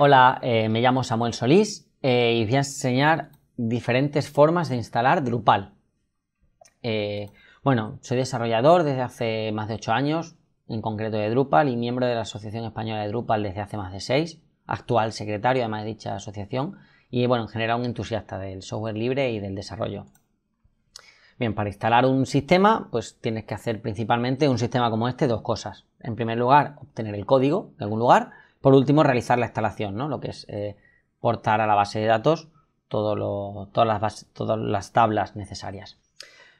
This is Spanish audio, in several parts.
Hola, eh, me llamo Samuel Solís eh, y voy a enseñar diferentes formas de instalar Drupal. Eh, bueno, soy desarrollador desde hace más de 8 años, en concreto de Drupal, y miembro de la Asociación Española de Drupal desde hace más de 6, actual secretario además de dicha asociación, y bueno, en general un entusiasta del software libre y del desarrollo. Bien, para instalar un sistema, pues tienes que hacer principalmente un sistema como este dos cosas. En primer lugar, obtener el código de algún lugar, por último, realizar la instalación, ¿no? lo que es eh, portar a la base de datos todas, las todas las tablas necesarias.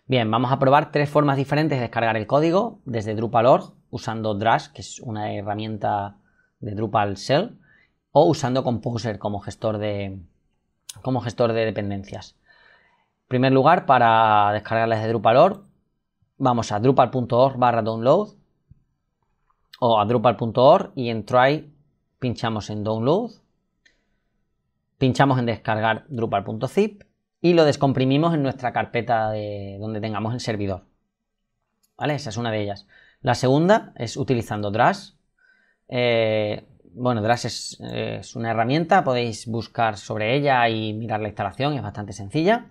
Bien, vamos a probar tres formas diferentes de descargar el código desde Drupal.org usando Drush, que es una herramienta de Drupal Shell, o usando Composer como gestor de, como gestor de dependencias. En primer lugar, para descargarla desde Drupal.org, vamos a drupal.org barra download o a drupal.org y en try pinchamos en Download, pinchamos en descargar Drupal.zip y lo descomprimimos en nuestra carpeta de donde tengamos el servidor. ¿Vale? Esa es una de ellas. La segunda es utilizando Drash. Eh, bueno, Drash es, una herramienta, podéis buscar sobre ella y mirar la instalación, es bastante sencilla.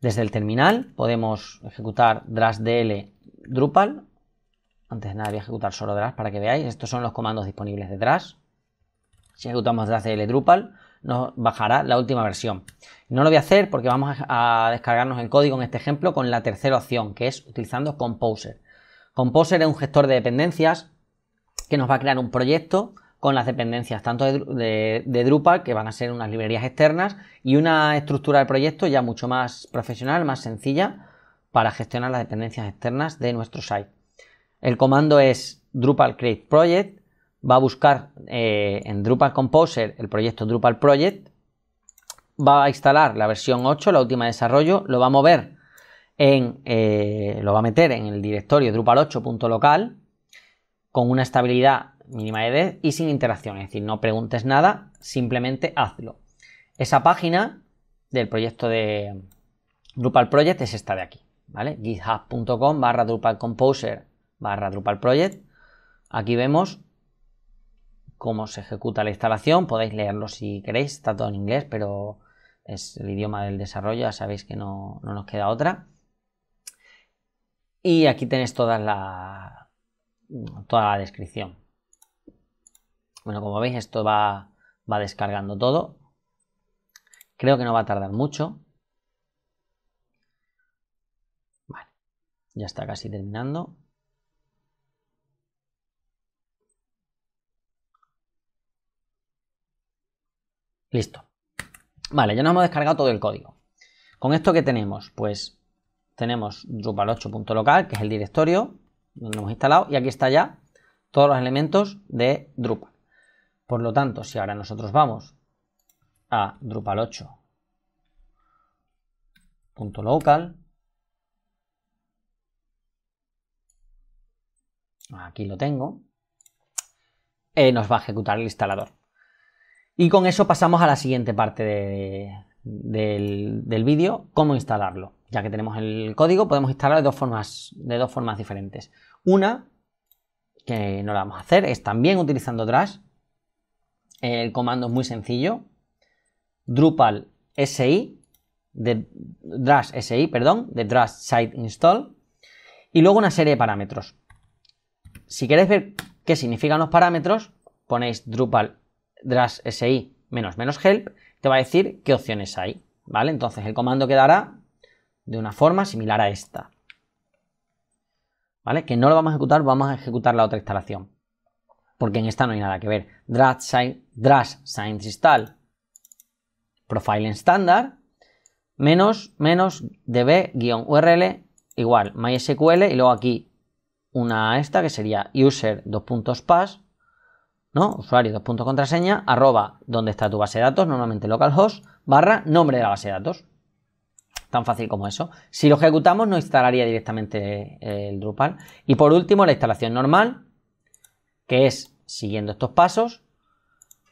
Desde el terminal podemos ejecutar Drash DL Drupal antes de nada voy a ejecutar solo Drash para que veáis. Estos son los comandos disponibles de Si ejecutamos Drash de Drupal, nos bajará la última versión. No lo voy a hacer porque vamos a descargarnos el código en este ejemplo con la tercera opción, que es utilizando Composer. Composer es un gestor de dependencias que nos va a crear un proyecto con las dependencias tanto de, de, Drupal, que van a ser unas librerías externas, y una estructura de proyecto ya mucho más profesional, más sencilla, para gestionar las dependencias externas de nuestro site. El comando es Drupal create project, va a buscar eh, en Drupal Composer el proyecto Drupal project, va a instalar la versión 8, la última de desarrollo, lo va a mover en, eh, lo va a meter en el directorio drupal8.local con una estabilidad mínima de 10 y sin interacción, es decir, no preguntes nada, simplemente hazlo. Esa página del proyecto de Drupal Project es esta de aquí, ¿vale? github.com barra Drupal Composer barra Drupal Project. Aquí vemos cómo se ejecuta la instalación. Podéis leerlo si queréis, está todo en inglés, pero es el idioma del desarrollo, ya sabéis que no, no nos queda otra. Y aquí tenéis toda la, toda la descripción. Bueno, como veis, esto va, va descargando todo. Creo que no va a tardar mucho. ya está casi terminando. Listo. Vale, ya nos hemos descargado todo el código. Con esto que tenemos, pues tenemos Drupal 8.local, que es el directorio donde hemos instalado, y aquí está ya todos los elementos de Drupal. Por lo tanto, si ahora nosotros vamos a Drupal 8.local, aquí lo tengo, eh, nos va a ejecutar el instalador. Y con eso pasamos a la siguiente parte del, vídeo, cómo instalarlo. Ya que tenemos el código, podemos instalarlo de dos formas, de dos formas diferentes. Una, que no la vamos a hacer, es también utilizando Drash. El comando es muy sencillo. Drupal SI, de Drash SI, perdón, de Drash Site Install. Y luego una serie de parámetros. Si queréis ver qué significan los parámetros, ponéis Drupal drash si menos menos help te va a decir qué opciones hay, ¿vale? Entonces el comando quedará de una forma similar a esta, ¿vale? Que no lo vamos a ejecutar, vamos a ejecutar la otra instalación, porque en esta no hay nada que ver. dras install profile estándar menos menos db-url igual mysql y luego aquí una esta que sería user dos puntos pass ¿no? Usuario, dos puntos contraseña, arroba donde está tu base de datos, normalmente localhost, barra nombre de la base de datos. Tan fácil como eso. Si lo ejecutamos, no instalaría directamente eh, el Drupal. Y por último, la instalación normal, que es siguiendo estos pasos.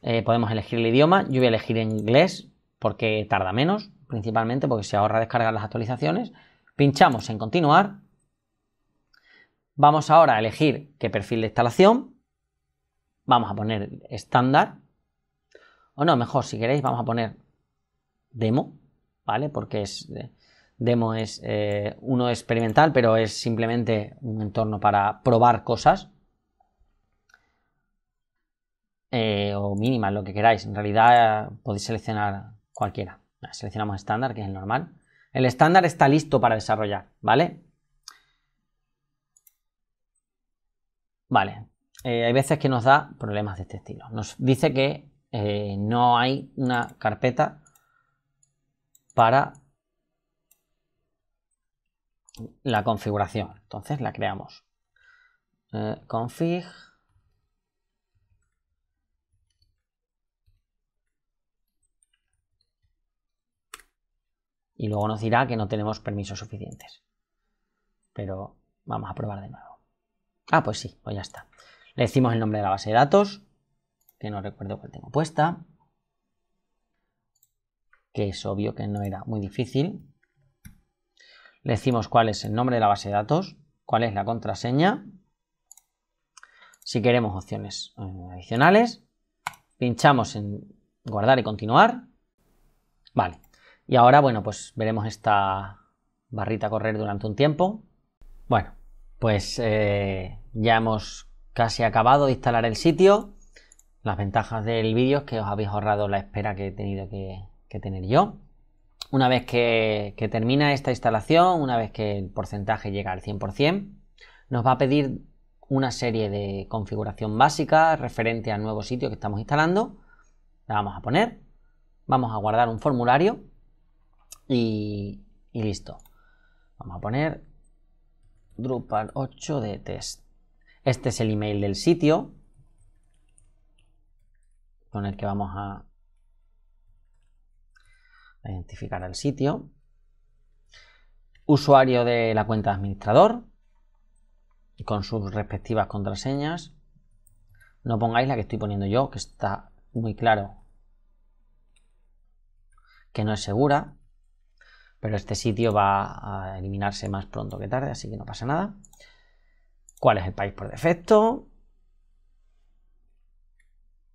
Eh, podemos elegir el idioma. Yo voy a elegir inglés porque tarda menos, principalmente porque se ahorra descargar las actualizaciones. Pinchamos en continuar. Vamos ahora a elegir qué perfil de instalación vamos a poner estándar, o no, mejor, si queréis, vamos a poner demo, ¿vale? Porque es eh, demo es eh, uno experimental, pero es simplemente un entorno para probar cosas. Eh, o mínima, lo que queráis. En realidad podéis seleccionar cualquiera. Seleccionamos estándar, que es el normal. El estándar está listo para desarrollar, ¿vale? Vale, eh, hay veces que nos da problemas de este estilo. Nos dice que eh, no hay una carpeta para la configuración. Entonces la creamos. Eh, config. Y luego nos dirá que no tenemos permisos suficientes. Pero vamos a probar de nuevo. Ah, pues sí, pues ya está. Le decimos el nombre de la base de datos, que no recuerdo cuál tengo puesta, que es obvio que no era muy difícil. Le decimos cuál es el nombre de la base de datos, cuál es la contraseña. Si queremos opciones eh, adicionales, pinchamos en guardar y continuar. Vale. Y ahora, bueno, pues veremos esta barrita correr durante un tiempo. Bueno, pues eh, ya hemos casi acabado de instalar el sitio. Las ventajas del vídeo es que os habéis ahorrado la espera que he tenido que, tener yo. Una vez que, termina esta instalación, una vez que el porcentaje llega al 100%, nos va a pedir una serie de configuración básica referente al nuevo sitio que estamos instalando. La vamos a poner, vamos a guardar un formulario y listo. Vamos a poner Drupal 8 de test. Este es el email del sitio con el que vamos a identificar el sitio. Usuario de la cuenta de administrador con sus respectivas contraseñas. No pongáis la que estoy poniendo yo, que está muy claro que no es segura, pero este sitio va a eliminarse más pronto que tarde, así que no pasa nada. ¿Cuál es el país por defecto?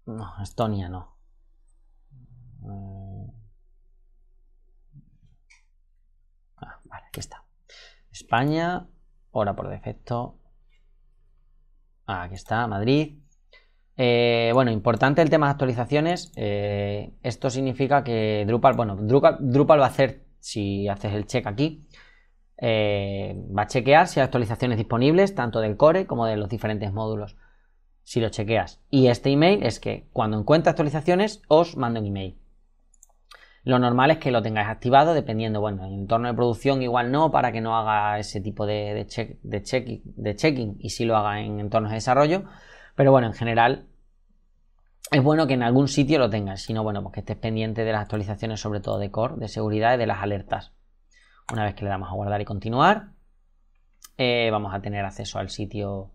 No, Estonia no. Eh, ah, vale, aquí está. España, hora por defecto. Ah, aquí está, Madrid. Eh, bueno, importante el tema de actualizaciones. Eh, esto significa que Drupal, bueno, Drupal, Drupal va a hacer, si haces el check aquí, eh, va a chequear si hay actualizaciones disponibles, tanto del core como de los diferentes módulos, si lo chequeas. Y este email es que cuando encuentre actualizaciones os mando un email. Lo normal es que lo tengáis activado dependiendo, bueno, en entorno de producción igual no, para que no haga ese tipo de, de, check, de, checking y si lo haga en entornos de desarrollo. Pero bueno, en general es bueno que en algún sitio lo tengas, si no, bueno, pues que estés pendiente de las actualizaciones, sobre todo de core, de seguridad y de las alertas. Una vez que le damos a guardar y continuar, eh, vamos a tener acceso al sitio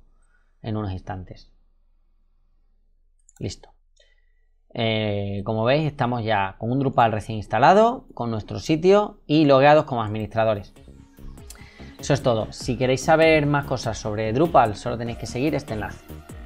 en unos instantes. Listo. Eh, como veis, estamos ya con un Drupal recién instalado, con nuestro sitio y logueados como administradores. Eso es todo. Si queréis saber más cosas sobre Drupal, solo tenéis que seguir este enlace.